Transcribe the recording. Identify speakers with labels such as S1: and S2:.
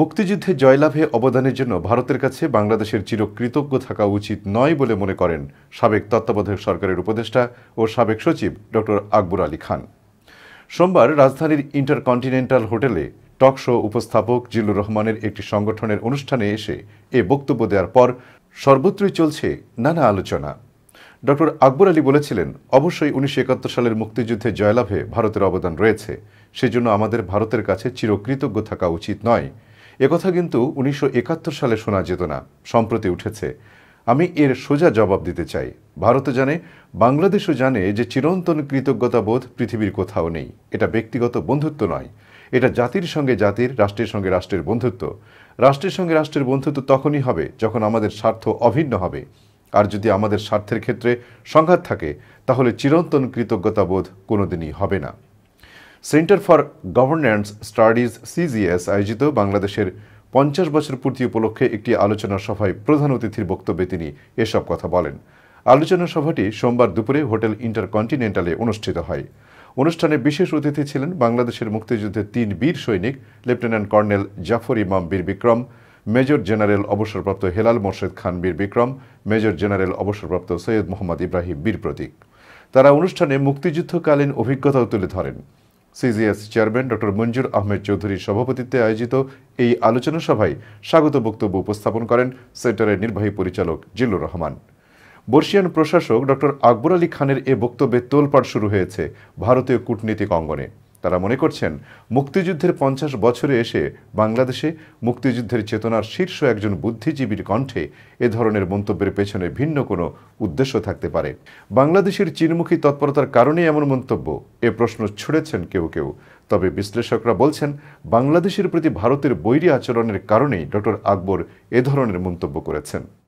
S1: মুক্তিযুদ্ধে জয়লাভে অবদানের জন্য ভারতের কাছে বাংলাদেশের চিরকৃতজ্ঞ থাকা উচিত নয় বলে মনে করেন সাবেক তত্ত্বাবধায়ক সরকারের উপদেষ্টা ও সাবেক সচিব ড আকবর আলী খান সোমবার রাজধানীর ইন্টারকন্টিনেন্টাল হোটেলে টকশো উপস্থাপক জিল্লুর রহমানের একটি সংগঠনের অনুষ্ঠানে এসে এ বক্তব্য দেওয়ার পর সর্বত্রই চলছে নানা আলোচনা ডক্টর আকবর আলী বলেছিলেন অবশ্যই উনিশশো সালের মুক্তিযুদ্ধে জয়লাভে ভারতের অবদান রয়েছে সেজন্য আমাদের ভারতের কাছে চিরকৃতজ্ঞ থাকা উচিত নয় একথা কিন্তু উনিশশো সালে শোনা যেত না সম্প্রতি উঠেছে আমি এর সোজা জবাব দিতে চাই ভারত জানে বাংলাদেশও জানে যে চিরন্তন কৃতজ্ঞতাবোধ পৃথিবীর কোথাও নেই এটা ব্যক্তিগত বন্ধুত্ব নয় এটা জাতির সঙ্গে জাতির রাষ্ট্রের সঙ্গে রাষ্ট্রের বন্ধুত্ব রাষ্ট্রের সঙ্গে রাষ্ট্রের বন্ধুত্ব তখনই হবে যখন আমাদের স্বার্থ অভিন্ন হবে আর যদি আমাদের স্বার্থের ক্ষেত্রে সংঘাত থাকে তাহলে চিরন্তন কৃতজ্ঞতাবোধ কোনোদিনই হবে না centre for governance studies CGS আয়োজিত বাংলাদেশের পঞ্চাশ বছর পূর্তি উপলক্ষে একটি আলোচনা সভায় প্রধান অতিথির বক্তব্যে তিনি এসব কথা বলেন আলোচনা সভাটি সোমবার দুপুরে হোটেল ইন্টারকন্টিনেন্টালে অনুষ্ঠিত হয় অনুষ্ঠানে বিশেষ অতিথি ছিলেন বাংলাদেশের মুক্তিযুদ্ধের তিন বীর সৈনিক লেফটেন্যান্ট কর্নেল জাফর ইমাম বীর বিক্রম মেজর জেনারেল অবসরপ্রাপ্ত হেলাল মোর্শেদ খান বীর বিক্রম মেজর জেনারেল অবসরপ্রাপ্ত সৈয়দ মোহাম্মদ ইব্রাহিম বীর প্রতীক তারা অনুষ্ঠানে মুক্তিযুদ্ধকালীন অভিজ্ঞতাও তুলে ধরেন CGS chairman doctor Manzoor Ahmed চৌধুরীর সভাপতিত্বে আয়োজিত এই আলোচনা সভায় স্বাগত বক্তব্য উপস্থাপন করেন সেন্টারের নির্বাহী পরিচালক জিল্লুর রহমান বর্ষিয়ান প্রশাসক ডক্টর আকবর আলী খানের এ বক্তব্যে তোলপাড় শুরু হয়েছে ভারতীয় কূটনীতিক অঙ্গনে তারা মনে করছেন মুক্তিযুদ্ধের পঞ্চাশ বছরে এসে বাংলাদেশে মুক্তিযুদ্ধের চেতনার শীর্ষ একজন বুদ্ধিজীবীর কণ্ঠে এ ধরনের মন্তব্যের পেছনে ভিন্ন কোনো উদ্দেশ্য থাকতে পারে বাংলাদেশের চিনমুখী তৎপরতার কারণে এমন মন্তব্য এ প্রশ্ন ছুড়েছেন কেউ কেউ তবে বিশ্লেষকরা বলছেন বাংলাদেশের প্রতি ভারতের বৈরী আচরণের কারণেই ডক্টর আকবর এ ধরনের মন্তব্য করেছেন